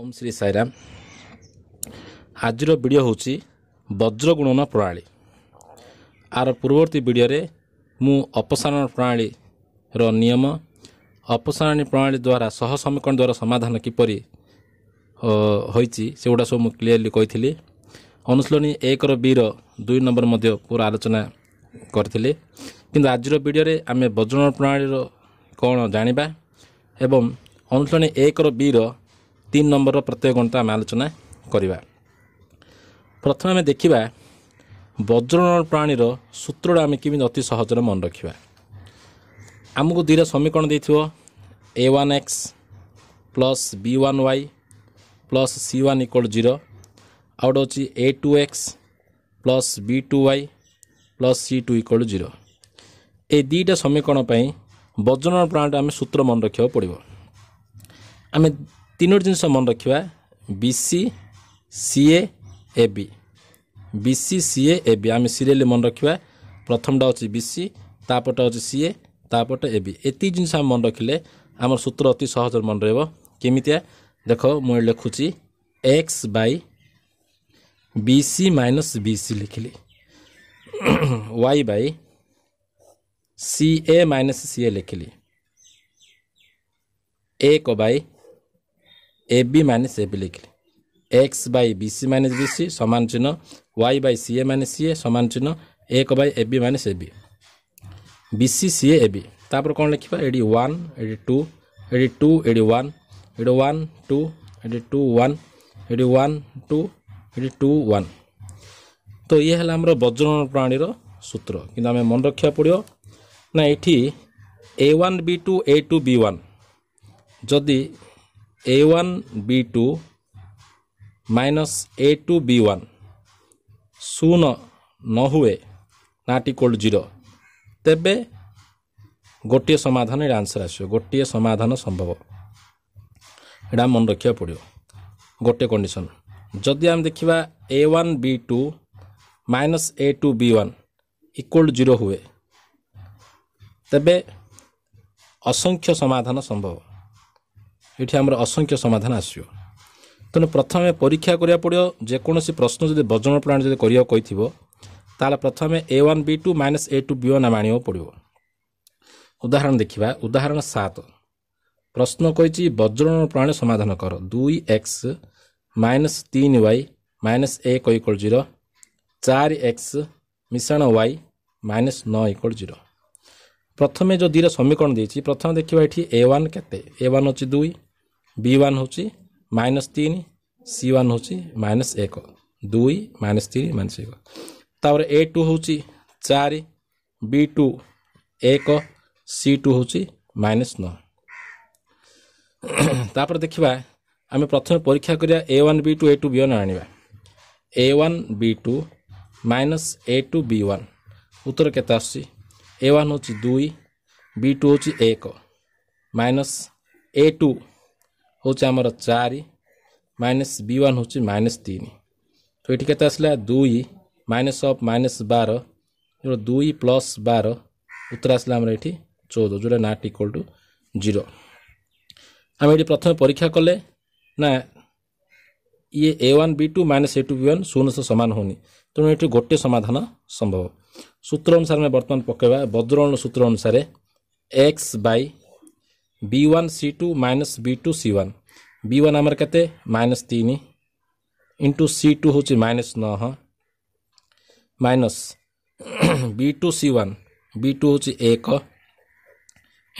ଓମ୍ ଶ୍ରୀ ସାଇରାମ ଆଜିର ଭିଡ଼ିଓ ହେଉଛି ବଜ୍ରଗୁଣନ ପ୍ରଣାଳୀ ଆର ପୂର୍ବବର୍ତ୍ତୀ ଭିଡ଼ିଓରେ ମୁଁ ଅପସାରଣ ପ୍ରଣାଳୀର ନିୟମ ଅପସାରଣୀ ପ୍ରଣାଳୀ ଦ୍ୱାରା ସହ ସମୀକରଣ ଦ୍ୱାରା ସମାଧାନ କିପରି ହୋଇଛି ସେଗୁଡ଼ା ସବୁ ମୁଁ କ୍ଲିଅରଲି କହିଥିଲି ଅନୁଶୀଳନୀ ଏକର ବିର ଦୁଇ ନମ୍ବର ମଧ୍ୟ ପୁରା ଆଲୋଚନା କରିଥିଲି କିନ୍ତୁ ଆଜିର ଭିଡ଼ିଓରେ ଆମେ ବଜ୍ରଗୁଣ ପ୍ରଣାଳୀର କ'ଣ ଜାଣିବା ଏବଂ ଅନୁଶୀଳନୀ ଏକର ବିର ତିନି ନମ୍ବରର ପ୍ରତ୍ୟେକ ଘଣ୍ଟା ଆମେ ଆଲୋଚନା କରିବା ପ୍ରଥମେ ଆମେ ଦେଖିବା ବଜ୍ରଣ ପ୍ରାଣୀର ସୂତ୍ରଟା ଆମେ କେମିତି ଅତି ସହଜରେ ମନେ ରଖିବା ଆମକୁ ଦୁଇଟା ସମୀକରଣ ଦେଇଥିବ A one X plus B one Y plus C one equal zero ଆଉ ଗୋଟେ ହେଉଛି A two X plus B two Y plus C two equal zero ଏ ଦୁଇଟା ସମୀକରଣ ପାଇଁ ବଜ୍ରଣ ପ୍ରାଣୀଟା ଆମେ ସୂତ୍ର ମନେ ରଖିବାକୁ ପଡ଼ିବ ଆମେ ତିନୋଟି ଜିନିଷ ମନେ ରଖିବା ବିସି ସିଏ ଏ ବି ବିସି ସିଏ ଏ ବି ଆମେ ସିରିଏଲି ମନେ ରଖିବା ପ୍ରଥମଟା ହେଉଛି ବିସି ତାପରଟା ହେଉଛି ସିଏ ତାପରଟା ଏ ବି ଏତିକି ଜିନିଷ ଆମେ ମନେ ରଖିଲେ ଆମର ସୂତ୍ର ଅତି ସହଜରେ ମନେ ରହିବ କେମିତିଆ ଦେଖ ମୁଁ ଲେଖୁଛି X by B C minus B C ଲେଖିଲି Y by C A minus C A ଲେଖିଲି ଏକ by A B minus A B লিখলে X by B C minus B C সমান চিহ্ন Y by C A minus C A সমান চিহ্ন এক by A B minus A B B C C A A B তারপরে କ'ଣ ଲେଖିବା ଏଠି ୱାନ୍ ଏଠି ଟୁ ଏଠି ଟୁ ଏଠି ୱାନ୍ ଏଠି ୱାନ୍ ଟୁ ଏଠି ଟୁ ୱାନ୍ ଏଠି ୱାନ୍ ଟୁ ଏଠି ଟୁ ୱାନ୍ ତ ଇଏ ହେଲା ଆମର ବଜ୍ରଣ ପ୍ରାଣୀର ସୂତ୍ର କିନ୍ତୁ ଆମେ ମନେ ରଖିବାକୁ ପଡ଼ିବ ନା ଏଠି A one B two A two B one ଯଦି A one B two minus A two B one शून न हुए नाट इक्वल जीरो तेज ଗୋଟିଏ ସମାଧାନ ଏଇଟା ଆନ୍ସର୍ ଆସିବ ଗୋଟିଏ ସମାଧାନ ସମ୍ଭବ ଏଇଟା ମନେ ରଖିବାକୁ ପଡ଼ିବ ଗୋଟିଏ କଣ୍ଡିସନ୍ ଯଦି ଆମେ ଦେଖିବା A one B two minus A two B one equal zero ହୁଏ ତେବେ ଅସଂଖ୍ୟ ସମାଧାନ ସମ୍ଭବ ଏଠି ଆମର ଅସଂଖ୍ୟ ସମାଧାନ ଆସିବ ତେଣୁ ପ୍ରଥମେ ପରୀକ୍ଷା କରିବାକୁ ପଡ଼ିବ ଯେକୌଣସି ପ୍ରଶ୍ନ ଯଦି ବଜନ ପ୍ରାଣ ଯଦି କରିବାକୁ କହିଥିବ ତାହେଲେ ପ୍ରଥମେ A one B two minus A two B one ଆମେ ଆଣିବାକୁ ପଡ଼ିବ ଉଦାହରଣ ଦେଖିବା ଉଦାହରଣ ସାତ ପ୍ରଶ୍ନ କହିଛି ବଜ୍ରଣ ପ୍ରାଣୀ ସମାଧାନ କର ଦୁଇ ଏକ୍ସ ମାଇନସ୍ ତିନି ୱାଇ ମାଇନସ୍ ଏକ ଇକ୍ୱାଲ୍ ଜିରୋ ଚାରି ଏକ୍ସ ମିଶାଣ ୱାଇ ମାଇନସ୍ ନଅ ଇକ୍ୱାଲ୍ ଜିରୋ ପ୍ରଥମେ ଯେଉଁ ଦୁଇଟା ସମୀକରଣ ଦେଇଛି ପ୍ରଥମେ ଦେଖିବା ଏଠି ଏ ୱାନ୍ କେତେ ଏ ୱାନ୍ ଅଛି ଦୁଇ বি ওয়ান হচ্ছে মাইনস তিন সি ওয়ান হচ্ছে মাইনস এক দুই মাইনস তিন মাইনস এক তাপরে এ টু হচ্ছে চারি বি টু এক সি টু হচ্ছে মাইনস নয় ତାପରେ ଦେଖିବା ଆମେ ପ୍ରଥମେ ପରୀକ୍ଷା କରିବା A one B two A two B one ଆଣିବା A one B two minus A two B one ଉତ୍ତର କେତେ ଆସୁଛି ଏ ୱାନ୍ ହେଉଛି ଦୁଇ ବି ଟୁ ହେଉଛି ଏକ ମାଇନସ୍ ଏ ଟୁ ହେଉଛି ଆମର ଚାରି ମାଇନସ୍ ବି ୱାନ୍ ହେଉଛି ମାଇନସ୍ ତିନି ତ ଏଠି କେତେ ଆସିଲା ଦୁଇ ମାଇନସ୍ ଅଫ୍ ମାଇନସ୍ ବାର ଦୁଇ ପ୍ଲସ୍ ବାର ଉତ୍ତର ଆସିଲା ଆମର ଏଠି ଚଉଦ ଯେଉଁଟା ନାଟ୍ ଇକ୍ୱାଲ୍ ଟୁ ଜିରୋ ଆମେ ଏଠି ପ୍ରଥମେ ପରୀକ୍ଷା କଲେ ନା ଇଏ A one B two minus A two B one ଶୂନ ସହ ସମାନ ହେଉନି ତେଣୁ ଏଠି ଗୋଟିଏ ସମାଧାନ ସମ୍ଭବ ସୂତ୍ର ଅନୁସାରେ ଆମେ ବର୍ତ୍ତମାନ ପକାଇବା ବଜ୍ରଣ ସୂତ୍ର ଅନୁସାରେ X by B one C two minus B two C one B one आमर के माइनस तीन इंटु सी टू हूँ माइनस नौ माइनस बी टू सी वन बी टू हूँ एक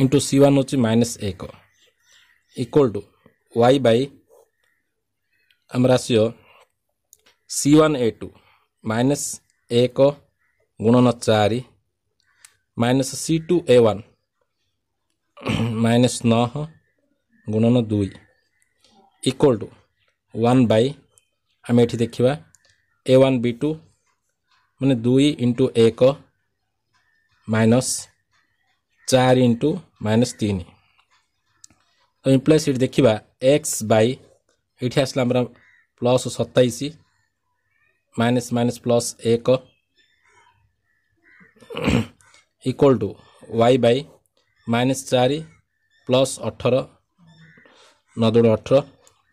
इंटु सी वन हूँ माइनस एक इक्वल टू वाई बै आमर आसो सी वन ए टू माइनस एक गुणन चार माइनस सी टू ए वन माइनस नह गुणन दुई इक्वल टू वन बै आम ये देखा ए वन बी टू मैंने दुई इंटु एक माइनस चार इंटु माइनस तीन तो इम्प्लस ये देखा एक्स बै ये आसला प्लस सताइस माइनस माइनस प्लस एक equal to Y by minus ଚାରି ପ୍ଲସ୍ ଅଠର ନଦୁଡ଼ ଅଠର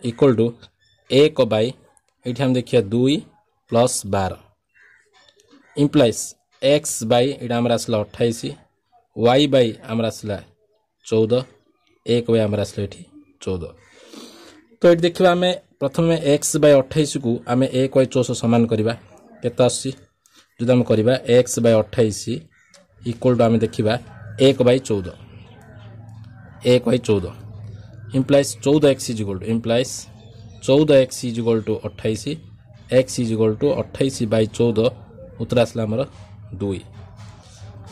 ଇକ୍ୱାଲ୍ ଟୁ ଏକ ବାଇ ଏଇଠି ଆମେ ଦେଖିବା ଦୁଇ ପ୍ଲସ୍ ବାର ଇମ୍ପ୍ଲାଇସ୍ ଏକ୍ସ ବାଇ ଏଇଟା ଆମର ଆସିଲା ଅଠାଇଶ ୱାଇ ବାଇ ଆମର ଆସିଲା ଚଉଦ ଏକ ବାଇ ଆମର ଆସିଲା ଏଠି ଚଉଦ ତ ଏଠି ଦେଖିବା ଆମେ ପ୍ରଥମେ ଏକ୍ସ ବାଇ ଅଠେଇଶକୁ ଆମେ ଏକ ବାଇ ଚଉଦ ସମାନ କରିବା କେତେ ଆସୁଛି ଯଦି ଆମେ କରିବା ଏକ୍ସ ବାଇ ଅଠେଇଶ ଇକ୍ୱାଲ୍ ଟୁ ଆମେ ଦେଖିବା एक बै चौद एक बै चौद इम्प्लाइज चौदह X is equal to implies चौदह एक्स इज टू अठाईस एक्स इज टू अठाईस बै चौद उत्तर आसला आमर दुई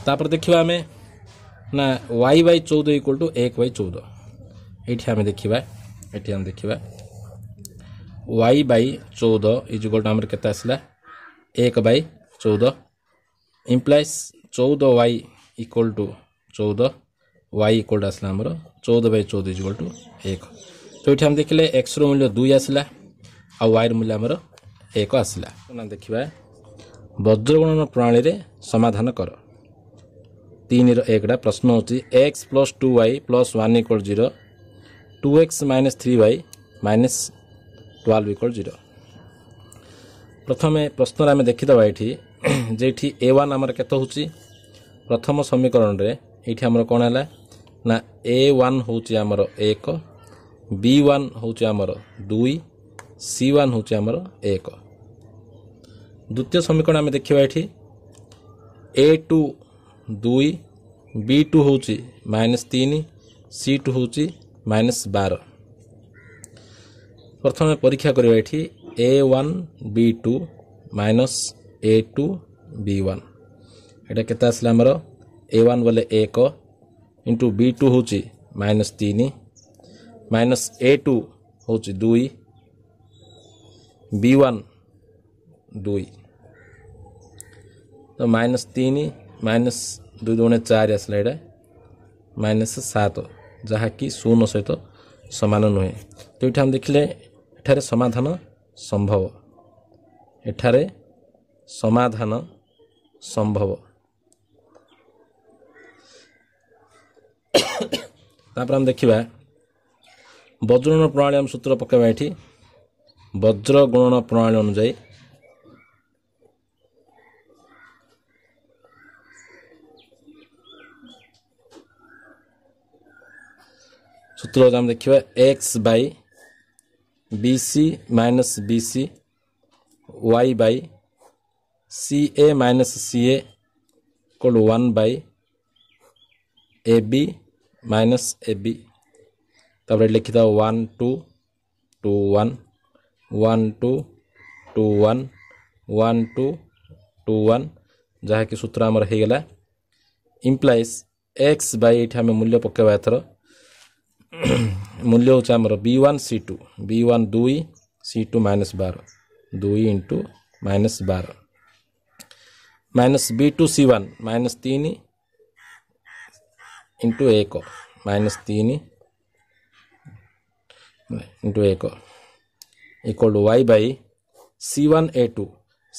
ताप देखा आम ना वाई बै चौद इक्वल टू एक बै चौदह ये आम देखा ये आम देखा वाई बै चौद इज टू आमर के आसला एक बै चौद इम्प्लाइज चौद वाई इक्वल टू चौदह वाई इक्वल टू आसला चौदह बै चौदह इज्वल टू एक तो ये हम देखिले एक्स रूल्य दुई आसला आई रूल्य आम एक आसला देखा बज्रगणन प्रणाली में समाधान कर तीन रेकटा प्रश्न हूँ X plus two Y plus one equal zero two X minus three Y minus twelve equal zero प्रथम प्रश्न आम देखीद ये ए वन आमर के प्रथम समीकरण में ଏଇଠି ଆମର କ'ଣ ହେଲା ନା ଏ ୱାନ୍ ହେଉଛି ଆମର ଏକ ବି ୱାନ୍ ହେଉଛି ଆମର ଦୁଇ ସି ୱାନ୍ ହେଉଛି ଆମର ଏକ ଦ୍ୱିତୀୟ ସମୀକରଣ ଆମେ ଦେଖିବା ଏଠି ଏ ଟୁ ଦୁଇ ବି ଟୁ ହେଉଛି ମାଇନସ୍ ତିନି ସି ଟୁ ହେଉଛି ମାଇନସ୍ ବାର ପ୍ରଥମେ ପରୀକ୍ଷା କରିବା ଏଠି A one B two minus A two B one ଏଇଟା କେତେ ଆସିଲା ଆମର ଏ ୱାନ୍ ବୋଲେ ଏକ ଇଣ୍ଟୁ ବି ଟୁ ହେଉଛି ମାଇନସ୍ ତିନି ମାଇନସ୍ ଏ ଟୁ ହେଉଛି ଦୁଇ ବି ୱାନ୍ ଦୁଇ ତ ମାଇନସ୍ ତିନି ମାଇନସ୍ ଦୁଇ ଦୁଣେ ଚାରି ଆସିଲା ଏଇଟା ମାଇନସ୍ ସାତ ଯାହାକି ଶୂନ ସହିତ ସମାନ ନୁହେଁ ତ ଏଇଠି ଆମେ ଦେଖିଲେ ଏଠାରେ ସମାଧାନ ସମ୍ଭବ ଏଠାରେ ସମାଧାନ ସମ୍ଭବ तापर आम देखा वज्रण प्रणाली सूत्र पक ये वज्र गुणन प्रणाली अनुजाई सूत्र आम देखा X by B C minus B C Y by C A minus C A कल one by A B minus A विपर लिखिद one two two one one two two one one two two one जहाँकि सूत्र आमर हो गला इम्प्लाइज एक्स बाई एट आम मूल्य पकेबा एथर मूल्य हूँ आमर बी ओन सी टू बी ओन दुई सी टू माइनस बार दुई इंटु माइनस बार minus B two C minus तीन e, इंटू एक माइनस तीन इंटु एक equal to Y by C one A two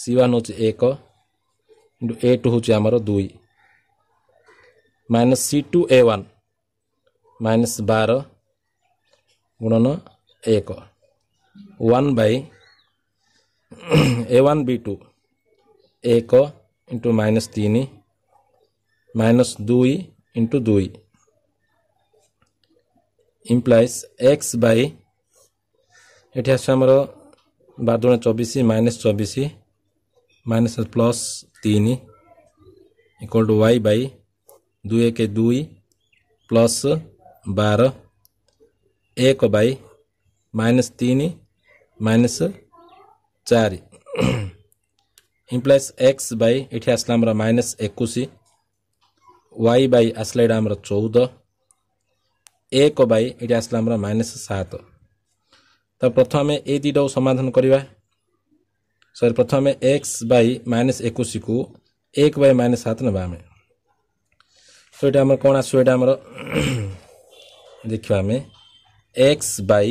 C one हूँ एक इंटू ए टू हूँ आमर दुई माइनस सी टू ए वन माइनस बार गुणन एक one by A one B two एक इंटु माइनस तीन माइनस दुई ইন্টু দুই ইমপ্লাইজ এক্স বাই এটি আসছে আমার বার দুণে চবিশ মাইনাস চবিশ মাইনাস প্লস তিন ইকুয়াল টু ওয়াই বাই দুই এক দুই প্লস বার এক বাই মাইনাস তিন মাইনাস চারি ইমপ্লাইজ এক্স বাই এটি আসলে আমার মাইনাস একুশ वाई बै आसला यहाँ आम चौद एक बैठ आसला माइनस सात तो प्रथम ये दुटा समाधान करवा सरी प्रथम एक्स बै माइनस एक एक बै माइनस सात ना आम तो ये आम कौन आस देखा आम एक्स बै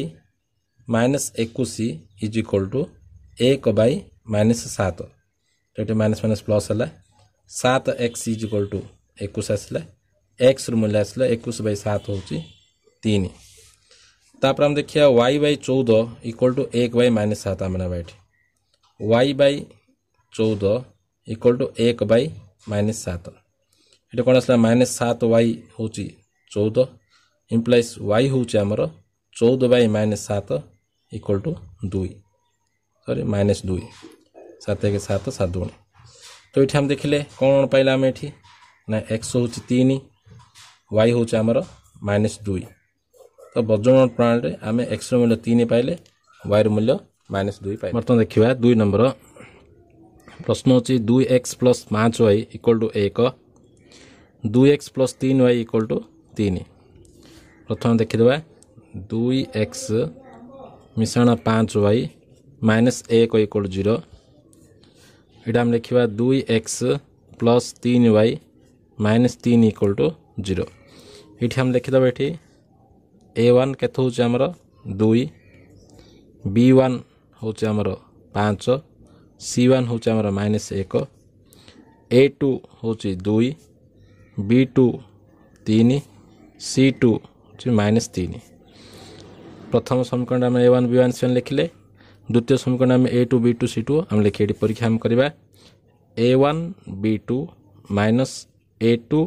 माइनस एक इज इक्वल टू एक बै माइनस सात तो ये माइनस माइनस प्लस है सात एक्स इज इक्वल टू एकुश आसला एक्स रु मूल्य आसला एकुश बै सात होन तापर आम देखिया वाई बै चौद इक्वाल टू एक बै माइनस सात आम नाबा ये वाई बै चौद इक्वाल टू एक बै माइनस सात ये कौन आसला माइनस सात वाई हूँ चौद इम्प्लाइज वाई हूँ आमर चौद बै माइनस सात इक्वाल टू दुई सरी माइनस दुई सात एक सात सात गुण तो ये हम देखिले कौन पाइला आम एटी ना एक्स हूँ तीन वाई हूँ आमर माइनस दुई तो बजगण प्राणी आम एक्स रूल्य तीन पाइले वाई रूल्य माइनस दुई पाइ बर्तमान देखा दुई नंबर प्रश्न हूँ दुई एक्स प्लस पाँच वाई इक्वल टू एक दुई एक्स प्लस तीन वाई इक्वल टू तीन प्रथम देखीद दुई एक्स मिशाण पाँच वाई माइनस एक इक्वल जीरो यहाँ आम लिखा दुई एक्स प्लस तीन वाई মাইনাস তিন ইকুয়াল টু জিরো এটি আমি লিখিদেবা এটি এ ওয়ান কেতে হচ্ছে আমার দুই বি ওয়ান হচ্ছে আমার পাঁচ সি ওয়ান হচ্ছে আমার মাইনাস এক এ টু হচ্ছে দুই বি টু তিন সি টু হচ্ছে মাইনাস তিন প্রথম সমীকরণ আমি A one B one C one লিখিলে দ্বিতীয় সমীকরণ আমি A two B two C two আমি লিখি এটি পরীক্ষা আমি করা এ one B two minus A two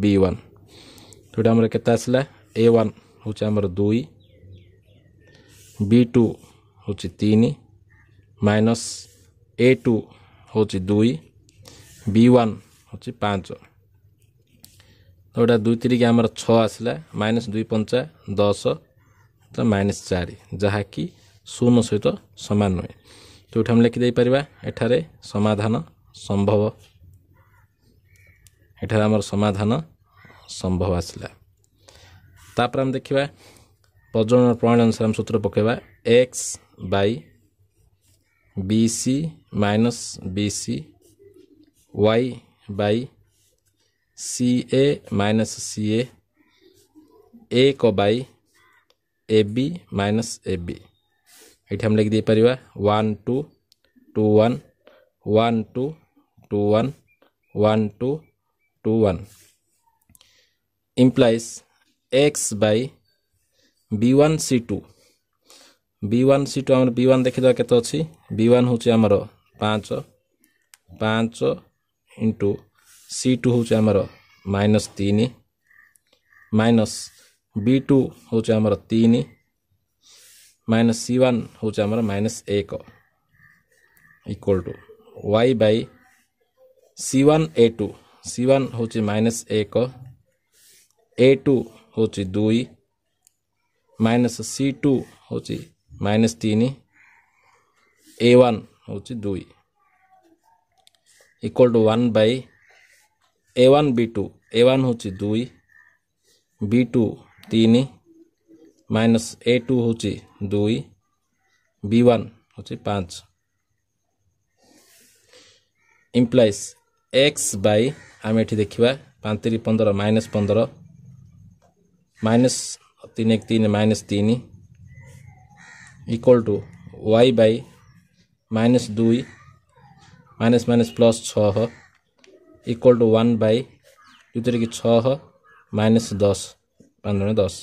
B one तोटे आमर के आसला ए वन हूँ आमर दुई बी टू हूँ तीन माइनस ए टू हूँ दुई बी ओन हूँ पाँच तो गोटा दुई तीन आमर छ आसला माइनस दुई पंचा दस तो माइनस चार जहाँकि शून सहित सामान नुहे तो लिखिदेपर एठार समाधान संभव ଏଠାରେ ଆମର ସମାଧାନ ସମ୍ଭବ ଆସିଲା ତାପରେ ଆମେ ଦେଖିବା ପ୍ରଜନନ ପ୍ରଣାଳୀ ଅନୁସାରେ ଆମେ ସୂତ୍ର ପକାଇବା X by B C minus B C Y by C A minus C A ଏକ by A B minus A B ये हम लिख देपर one two two one one two two one one two two one implies x by B one C two B one C two ଆମର B one ଦେଖିଦେବା କେତେ ଅଛି ବି one ହେଉଛି ଆମର ପାଞ୍ଚ ପାଞ୍ଚ ଇଣ୍ଟୁ ସି ଟୁ ହେଉଛି ଆମର ମାଇନସ୍ ତିନି ମାଇନସ୍ ବି ଟୁ ହେଉଛି ଆମର ତିନି ମାଇନସ୍ ସି ୱାନ୍ ହେଉଛି ଆମର ମାଇନସ୍ ଏକ equal to Y by C one A two C1 হচ্ছে মাইনাস এক A2 হচ্ছে দুই মাইনাস C2 হচ্ছে মাইনাস তিন A1 হচ্ছে দুই equal to one by A one B two A one हूँ दुई बी टू तीन माइनस ए टू हूँ दुई बी वन हूँ पाँच इम्प्लाइज एक्स बाई आम ये देखा पातरी पंदर माइनस पंदर माइनस तीन एक तीन माइनस तीन equal to Y by minus दुई माइनस माइनस प्लस छह इक्वल टू वन बै जोधर कि छह माइनस दस पंद्रह दस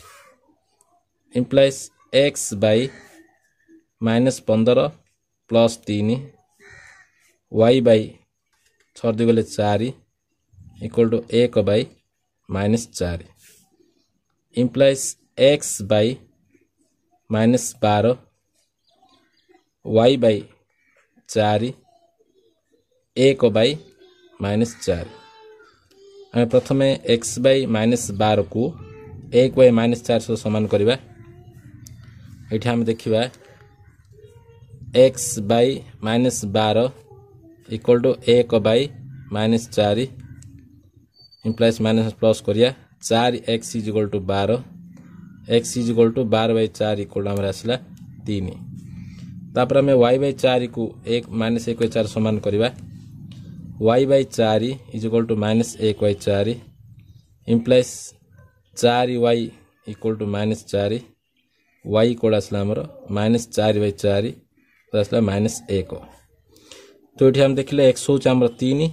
इम्प्लाइज एक्स बै माइनस पंदर प्लस तीन वाई बै छर्दी गले चारि इक्वल टू एक बै माइनस चार इम्प्लाइज एक्स बै माइनस बार वाई बै चार एक बै माइनस चार आम प्रथम एक्स बै माइनस बार को एक बै माइनस चार सह सामान करवा ये आम देखा एक्स बै माइनस बार इक्वल टू एक बै माइनस चार इम्प्लाइज माइनस प्लस कर चार एक्स इजिकल टू बार एक्स इजिकल टू बार बै चार इक्वल टू आम आसला तीन तापर आम वाई बै चार को एक माइनस एक वाई सामान करवा वाई बै चार इजिकल टू माइनस एक वाई चार इम्प्लाइज चार वाई इक्वल टू माइनस चार वाई इक्वल आसला आमर माइनस चार बै चार आसला माइनस एक तो ये हम देखिले एक्स हूँ आम तीन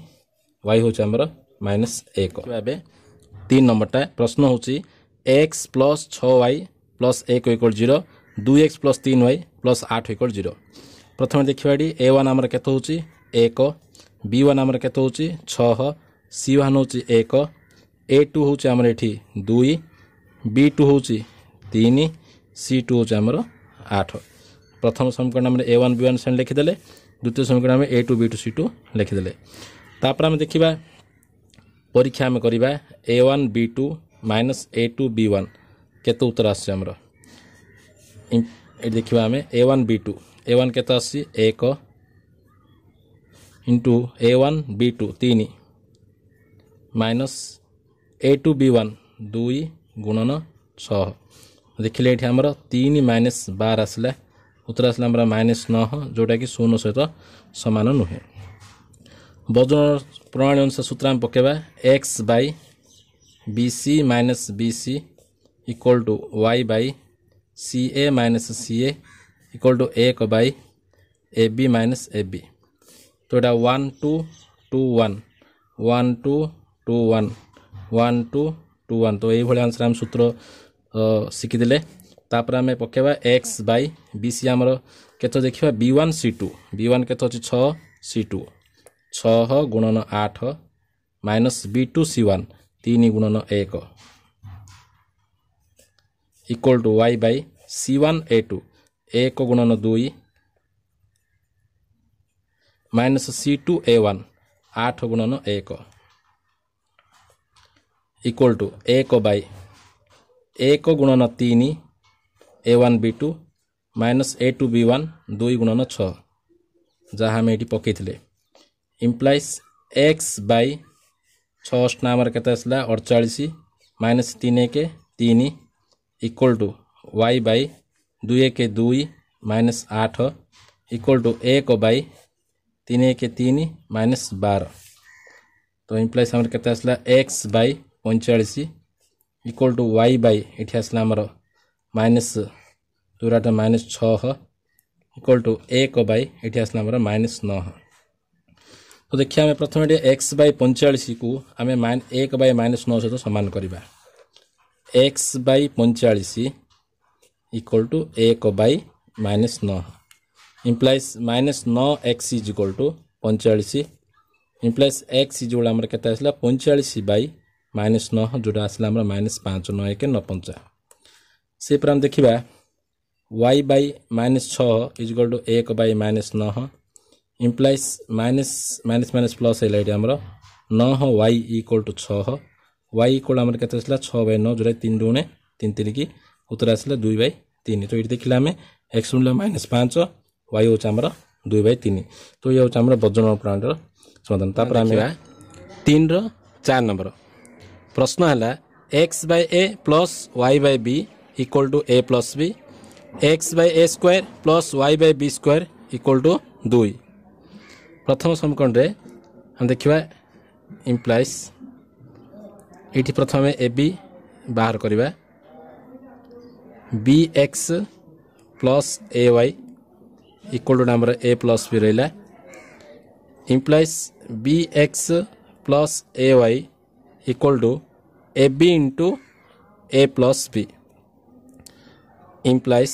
वाई हूँ आमर ମାଇନସ୍ ଏକ ଏବେ ତିନି ନମ୍ବରଟା ପ୍ରଶ୍ନ ହେଉଛି এক্স প্লস ছ ওয়াই প্লস এক ইকোয়াল জিরো দুই এক্স প্লস তিন ওয়াই প্লস আট ইকোয়াল জিরো প্রথমে দেখিবা এটি এ ওয়ান আমার কেত হচ্ছে এক বি ওয়ান আমার কেত হচ্ছে ছহ সি ওয়ান হচ্ছে এক এ টু হচ্ছে আমার এটি দুই বি টু হচ্ছে তিন সি টু হচ্ছে আমার আট প্রথম সমীকরণ আমরা এ ওয়ান বি ওয়ান সেন লিখিদেলে দ্বিতীয় সমীকরণ আমি A two B two C two লিখিদেলে তারপরে আমি দেখিবা ପରୀକ୍ଷା ଆମେ କରିବା A one B two minus A two B one କେତେ ଉତ୍ତର ଆସୁଛି ଆମର ଏଠି ଦେଖିବା ଆମେ A one B two A one କେତେ ଆସୁଛି ଏକ into A one B two ତିନି minus A two B one ଦୁଇ ଗୁଣନ ଛଅ ଦେଖିଲେ ଏଠି ଆମର ତିନି ମାଇନସ୍ ବାର ଆସିଲା ଉତ୍ତର ଆସିଲା ଆମର ମାଇନସ୍ ନଅ ଯେଉଁଟାକି ଶୂନ ସହିତ ସମାନ ନୁହେଁ ବଜନ ପ୍ରଣାଳୀ ଅନୁସାରେ ସୂତ୍ର ଆମେ ପକାଇବା X by B C minus B C equal to Y by C A minus C A equal to ଏକ by A B minus A B ତ ଏଇଟା one two two one one two two one one two two one ତ ଏଇଭଳି answer ଆମେ ସୂତ୍ର ଶିଖିଥିଲେ ତାପରେ ଆମେ ପକାଇବା ଏକ୍ସ ବାଇ ବି ସି ଆମର କେତେ ଦେଖିବା ବି ୱାନ୍ ସି ଟୁ ବି ୱାନ୍ କେତେ ଅଛି ଛଅ ସି ଟୁ ଛଅ ଗୁଣନ ଆଠ ମାଇନସ୍ ବି ଟୁ ସି ୱାନ୍ ତିନି ଗୁଣନ ଏକ equal to Y by C one A two ଏକ ଗୁଣନ ଦୁଇ minus C two A one ଆଠ ଗୁଣନ ଏକ ଇକ୍ୱାଲ୍ ଟୁ ଏକ ବାଇ ଏକ ଗୁଣନ ତିନି A one B two minus A two B one ଦୁଇ ଗୁଣନ ଛଅ ଯାହା ଆମେ ଏଇଠି ପକେଇଥିଲେ इम्प्लाइज एक्स बै छ नाम के अड़चाश माइनस तीन एक तीन इक्वल टू वाई बै दुई एक दुई माइनस आठ इक्वल टू एक बै तीन एक तीन माइनस बार तो इम्प्लाइज आम के एक्स बै पैंचाश इक्वल टू वाई बै ये आसला आमर माइनस दूराटा माइनस छः इक्वल टू एक बै ये आसला आमर माइनस नौ तो देखिए आम प्रथम एक्स बै पचाश को आम एक बै माइनस नौ सहित सामान करवा एक्स बै पचाश इक्वल टू एक बै माइनस नौ इम्प्लाइज माइनस नौ एक्स इज इक्वल टू पचाश इम्प्लाइज एक्स इज आम के आसला बै माइनस नौ जोटा आसला माइनस पाँच नौ एक नौ पंचा से पर आम देखा वाई बै माइनस छः इज इक्वल टू एक बै माइनस नौ implies minus minus minus plus ହେଇଲା ଏଇଠି ଆମର ନଅ ୱାଇ ଇକ୍ୱାଲ୍ ଟୁ ଛଅ ୱାଇ ଇକ୍ୱାଲ୍ ଆମର କେତେ ଆସିଲା ଛଅ ବାଇ ନଅ ଯେଉଁଟା ତିନି ଦୁଣେ ତିନି ତିନିକି ଉତ୍ତର ଆସିଲା ଦୁଇ ବାଇ ତିନି ତ ଏଇଠି ଦେଖିଲା ଆମେ ଏକ୍ସ ମୂଲ୍ୟ ମାଇନସ୍ ପାଞ୍ଚ ୱାଇ ହେଉଛି ଆମର ଦୁଇ ବାଇ ତିନି ତ ଇଏ ହେଉଛି ଆମର ବଜନ ପ୍ରଣାଳୀର ସମାଧାନ ତାପରେ ଆମେ ତିନିର ଚାରି ନମ୍ବର ପ୍ରଶ୍ନ ହେଲା x by a plus y by b equal to a plus b x by a square plus y by b square equal to ଦୁଇ ପ୍ରଥମ ସମୀକରଣରେ ଆମେ ଦେଖିବା ଇମ୍ପ୍ଲାଇସ୍ ଏଇଠି ପ୍ରଥମେ ଏ ବି ବାହାର କରିବା b x plus a y equal to ଆମର a plus b ରହିଲା implies b x plus a y equal to a b into a plus b implies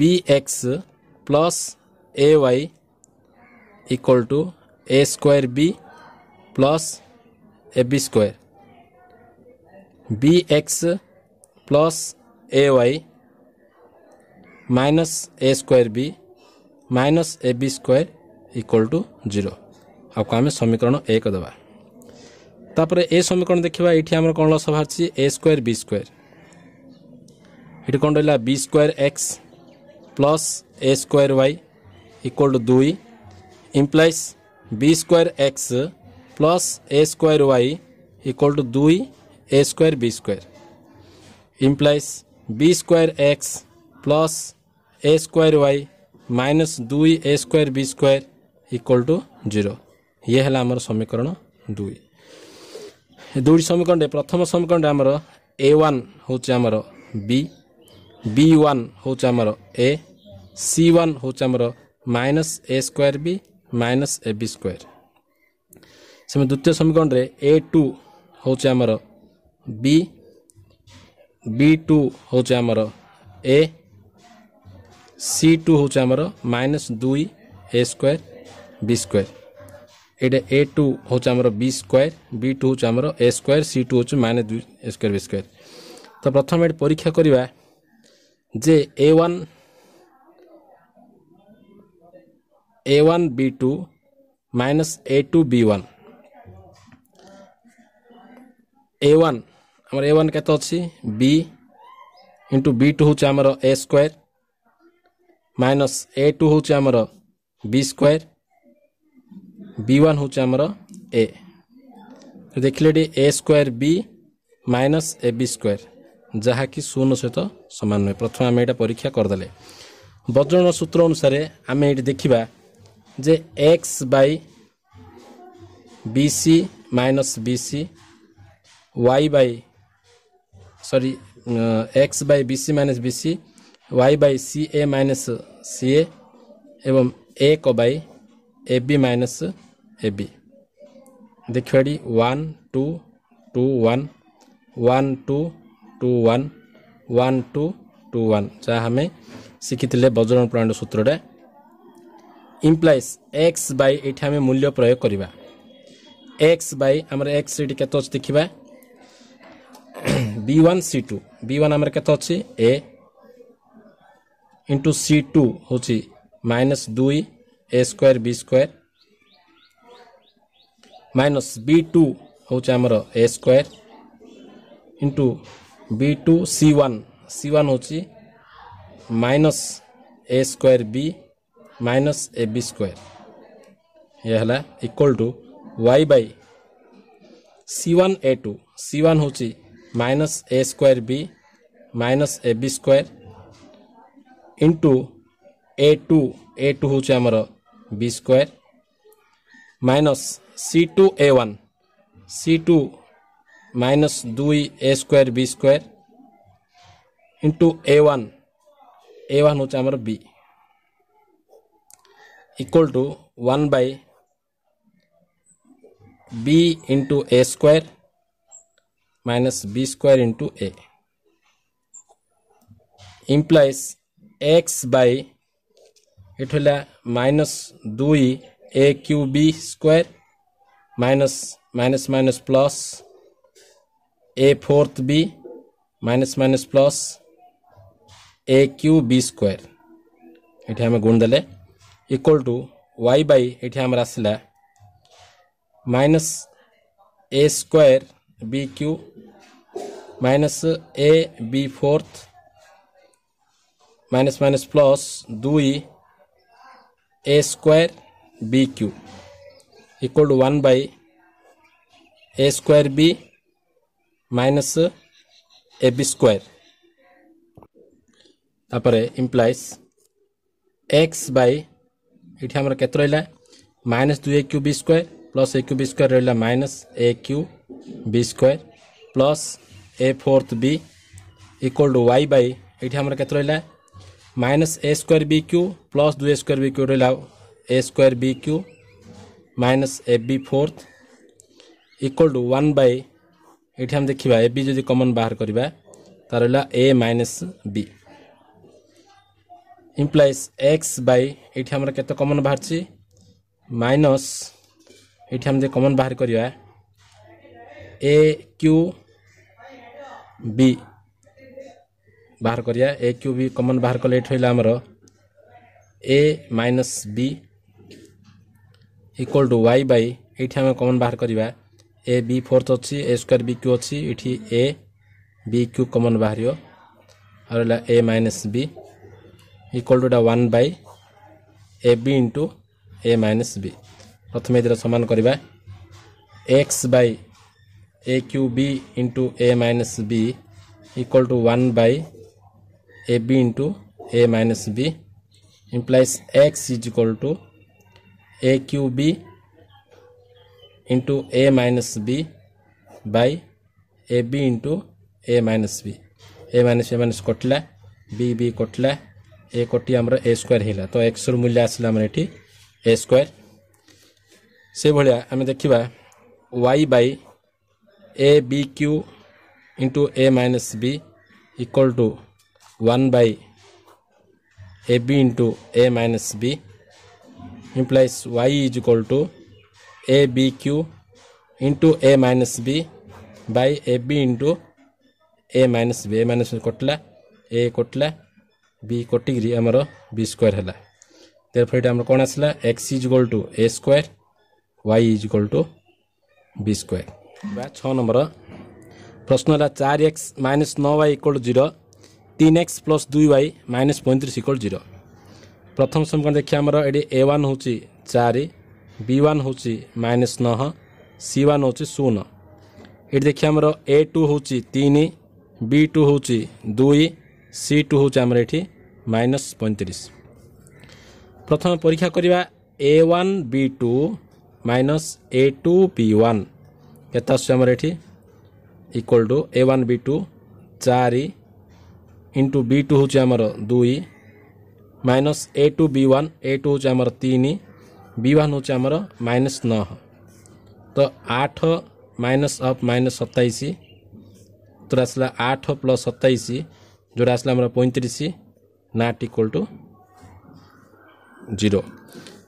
b x plus a y equal to a square b plus a b square b x plus a y minus a square b minus a b square equal to zero आपको आम समीकरण एक दवा तापर ए समीकरण देखा ये आम कौन लस बाहर ए स्क्वयर बी स्क्वयर ये कौन रहा b square x plus a square y equal to दुई implies b square x plus a square y equal to দুই a square b square implies b square x plus a square y minus दुई a square b square equal to zero ये है आमर समीकरण दुई दुई समीकरण प्रथम समीकरण आमर ए वन हूँ आमर बी बी वन हूँ आमर ए सी वन हूँ आमर minus a square b minus a b square ସେମିତି ଦ୍ୱିତୀୟ ସମୀକରଣରେ ଏ ଟୁ ହେଉଛି ଆମର ବି ବି ଟୁ ହେଉଛି ଆମର ଏ ସି ଟୁ ହେଉଛି ଆମର ମାଇନସ୍ ଦୁଇ ଏ ସ୍କୋୟାର ବି ସ୍କୋୟାର ଏଇଟା ଏ ଟୁ ହେଉଛି ଆମର ବି ସ୍କୋୟାର ବି ଟୁ ହେଉଛି ଆମର ଏ ସ୍କୋୟାର ସି ଟୁ ହେଉଛି ମାଇନସ୍ ଦୁଇ ଏ ସ୍କୋୟାର ବି ସ୍କୋୟାର ତ ପ୍ରଥମେ ଏଠି ପରୀକ୍ଷା କରିବା ଯେ ଏ one a1 b2 minus a2 b1 a1 আমার a1 কত আছে b ইনটু b2 হচ্ছে আমার a স্কয়ার মাইনাস a2 হচ্ছে আমার b স্কয়ার b1 হচ্ছে আমার a দেখলে এটি a square b minus a b square যা কি শূন্য সহিত সমান নয় প্রথমে আমি এটা পরীক্ষা করদেলে বজ্রণ সূত্র অনুসারে আমি এটি দেখিবা যে x by b c minus b c y by sorry x by b c minus b c y by c a minus c a এবং ଏକ by A B minus A b ଦେଖିବା ଏଠି one two two one one two two one one two two one ଯାହା ଆମେ ଶିଖିଥିଲେ ବଜ୍ରଣପ୍ରାଣ ସୂତ୍ରରେ implies x Bai ଏଇଠି ଆମେ ମୂଲ୍ୟ ପ୍ରୟୋଗ କରିବା ଏକ୍ସ ବାଇ ଆମର ଏକ୍ସ ସେଇଠି କେତେ ଅଛି ଦେଖିବା ବି ୱାନ୍ ସି ଟୁ ବି ୱାନ୍ ଆମର କେତେ ଅଛି ଏ ଇଣ୍ଟୁ ସି ଟୁ ହେଉଛି ମାଇନସ୍ ଦୁଇ a square b square minus B two ହେଉଛି ଆମର a square into B two C one c one ହେଉଛି minus a square b minus a b square यह है equal to Y by C one A two C one हूँ minus a square b minus a b square into A to a two हूँ आमर b square minus सी two ए one सी two minus दुई a square b square into a one a one हूँ आमर b equal to one by b into a square minus b square into a implies x by এইটো হ'লে minus দুই a q b square minus minus minus plus a fourth b minus minus plus a q b square এতিয়া আমি গুণ দিলে equal to Y by ये आमर आसला minus a square b q minus A b fourth minus minus plus दुई a square b q equal to one by a square b minus A b square तापर implies x by ଏଠି ଆମର କେତେ ରହିଲା minus ଦୁଇ a q b square plus a q b square ରହିଲା minus a q b square plus a fourth b equal to Y by ଏଠି ଆମର କେତେ ରହିଲା minus a square b q plus ଦୁଇ ଏ ସ୍କୋୟାର ବି କ୍ୟୁ ରହିଲା a square b q minus A b fourth equal to one by ये आम देखा A B जब कमन बाहर करवा तार रहा a minus b implies x by এটি আমার কেতে কমন বাহারছি মাইনস এটি আমি কমন বাহার করা এ কিউ বি বাহার করা এ কিউ বি কমন বাহার কলে এটি হইলা আমার a minus b equal to Y by ଏଇଠି ଆମେ କମନ୍ ବାହାର କରିବା ଏ ବି ଫୋର୍ଥ ଅଛି ଏ ସ୍କୋୟାର ବି କ୍ୟୁ ଅଛି ଏଠି ଏ ବି କ୍ୟୁ କମନ୍ ବାହାରିବ ଆଉ ରହିଲା a minus b equal to এটা one by A b into a minus b প্রথমে এদের সমান করা x by a q b into a minus b equal to one by A b into a minus b implies x is equal to a q b into a minus b by A b into a minus b a minus a minus কটিলা b b কটিলা एक कोटी आम ए square होगा तो x मूल्य आसला ये ए स्क्वयर से भाया आम देखा Y by A b q into a minus b equal to one by A b into a minus b implies y is equal to a b q into a minus b by A b into a minus b a minus कटला a कटला b কটিকি আমার b square হল therefore এটা আমার কোণ আসলা x is equal to a square y is equal to b square বা ছ নম্বর প্রশ্ন হল চার এক্স মাইনস ন ওয়াই ইকাল জিরো তিন এক্স প্লস দুই ওয়াই মাইনস পঁয়ত্রিশ ইকাল জিরো প্রথম সমীকরণ দেখি আমার এটি এ ওয়ান হচ্ছে চারি বি ওয়ান হচ্ছে মাইনস নহ সি ওয়ান হচ্ছে শূন্য এটি দেখি আমার এ টু হচ্ছে তিন বি টু হচ্ছে দুই সি টু হচ্ছে আমার এটি মাইনাছ পঁয়ত্রিশ প্রথমে পরীক্ষা করা এ one B two minus a two b one কত আসছে আমার এটি equal to a one B two চারি ইন্টু বি টু হচ্ছে আমার দুই minus a two b one a two হচ্ছে আমার তিন বি ওয়ান হচ্ছে আমার মাইনাস ন তো আঠ মাইনাস অফ মাইনাস সতাইশ তোর আসলে আঠ প্লস সতাইশ যেটা আসলে আমার পঁয়ত্রিশ ନାଟ୍ ଇକ୍ୱାଲ୍ ଟୁ ଜିରୋ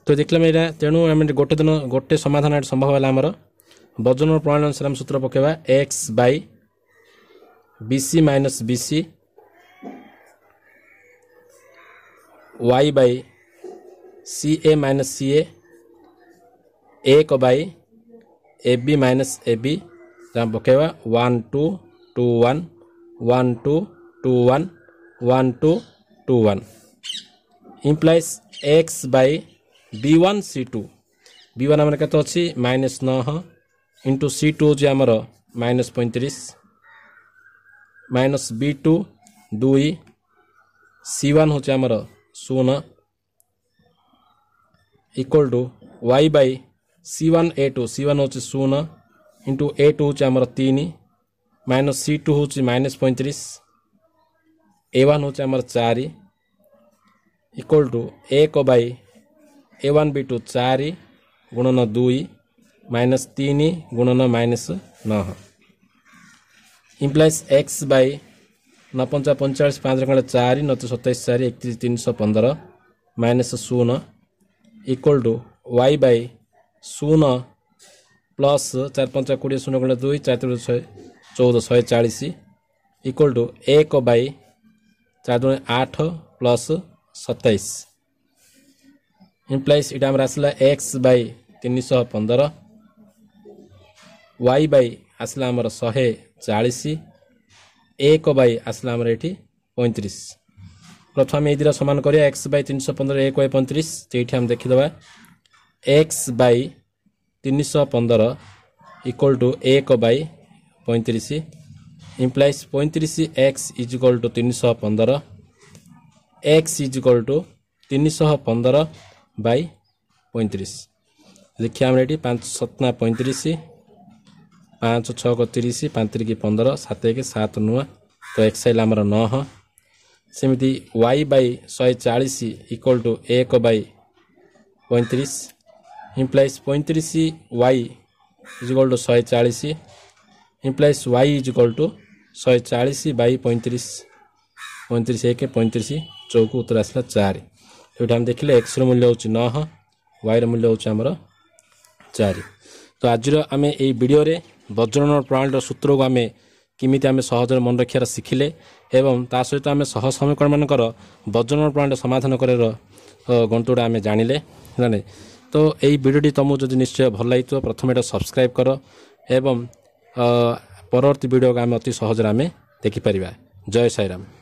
ତ ଦେଖିଲାମ ଏଇଟା ତେଣୁ ଆମେ ଗୋଟେ ଦିନ ଗୋଟେ ସମାଧାନ ଏଠି ସମ୍ଭବ ହେଲା ଆମର ବଜନର ପ୍ରଣାଳୀ ଅନୁସାରେ ଆମେ ସୂତ୍ର ପକାଇବା X by b c minus b c y by c A minus C a एक by a B minus A b जहाँ पकेवा one two two one one two two one one two two one implies x by b one C two B one आम केत अच्छी minus नह into सी two हूँ आमर minus पैंतीस minus B to दुई सी ओन हूँ आमर शून equal to Y by C one A two c one हूँ शून इंटु ए टू हूँ आमर तीन माइनस सी टू हूँ माइनस पैंतीस ଏ ୱାନ୍ ହେଉଛି ଆମର ଚାରି ଇକ୍ୱାଲ୍ ଟୁ ଏକ by a one B two ଚାରି ଗୁଣନ ଦୁଇ ମାଇନସ୍ ତିନି ଗୁଣନ ମାଇନସ୍ ନଅ ଇମ୍ପ୍ଲାଇଜ୍ ଏକ୍ସ ବାଇ ନପଞ୍ଚା ପଇଁଚାଳିଶ ପାଞ୍ଚ ଖଣ୍ଡେ ଚାରି ନଚ ସତେଇଶ ଚାରି ଏକତିରିଶ ତିନିଶହ ପନ୍ଦର ମାଇନସ୍ ଶୂନ ଇକ୍ୱାଲ୍ ଟୁ ୱାଇ ବାଇ ଶୂନ ପ୍ଲସ୍ ଚାରି ପଞ୍ଚା କୋଡ଼ିଏ ଶୂନ ଖଣ୍ଡେ ଦୁଇ ଚାରି ତିରିଶ ଶହେ ଚଉଦ ଶହେ ଚାଳିଶ ଇକ୍ୱାଲ୍ ଟୁ ଏକ ବାଇ ଚାରି ଦୁଇ ଆଠ ପ୍ଲସ୍ ସତେଇଶ ଇମ୍ପ୍ଲାଇସ୍ ଏଇଟା ଆମର ଆସିଲା ଏକ୍ସ ବାଇ ତିନିଶହ ପନ୍ଦର ୱାଇ ବାଇ ଆସିଲା ଆମର ଶହେ ଚାଳିଶ ଏକ ବାଇ ଆସିଲା ଆମର ଏଇଠି ପଇଁତିରିଶ ପ୍ରଥମେ ଏଇଥିରେ ସମାନ କରିବା ଏକ୍ସ ବାଇ ତିନିଶହ ପନ୍ଦର ଏକ ବାଇ ପଇଁତିରିଶ ସେଇଠି ଆମେ ଦେଖିଦେବା ଏକ୍ସ ବାଇ ତିନିଶହ ପନ୍ଦର ଇକ୍ୱାଲ୍ ଟୁ ଏକ ବାଇ ପଇଁତିରିଶ इम्प्लाइज पैंतीस एक्स इजिकल टू तीन शह पंदर एक्स इजिकल टू तीन शह पंदर बै पैंतीस देखिए आम ये पाँच सतना पैंतीस पाँच छः तीस पाँच तिरिक पंद्रह सात एक सात नुआ तो एक्स आइल आमर नह सेमती वाई बै शहे चालीस इक्वल टू एक बै पैंतीस इम्प्लाइज पैंतीस वाई इजिकल टू शहे चालीस implies y is equal ଶହେ ଚାଳିଶ ବାଇ ପଇଁତିରିଶ ପଇଁତିରିଶ ଏକ ପଇଁତିରିଶ ଚଉକୁ ଉତ୍ତର ଆସିଲା ଚାରି ଏଇଠି ଆମେ ଦେଖିଲେ ଏକ୍ସର ମୂଲ୍ୟ ହେଉଛି ନଅ ୱାଇର ମୂଲ୍ୟ ହେଉଛି ଆମର ଚାରି ତ ଆଜିର ଆମେ ଏଇ ଭିଡ଼ିଓରେ ବଜ୍ରଣର ପ୍ରଣାଳୀର ସୂତ୍ରକୁ ଆମେ କେମିତି ଆମେ ସହଜରେ ମନେ ରଖିବାର ଶିଖିଲେ ଏବଂ ତା ସହିତ ଆମେ ସହ ସମୀକରଣମାନଙ୍କର ବଜ୍ରଣର ପ୍ରଣାଳୀର ସମାଧାନ କରିବାର ଗଣିତଗୁଡ଼ା ଆମେ ଜାଣିଲେ ଜାଣେ ତ ଏଇ ଭିଡ଼ିଓଟି ତୁମକୁ ଯଦି ନିଶ୍ଚୟ ଭଲ ଲାଗିଥିବ ପ୍ରଥମେ ଏଇଟା ସବସ୍କ୍ରାଇବ୍ କର ଏବଂ परवर्ती भिडियो गाम अति सहजले आम देखिपार जय साईराम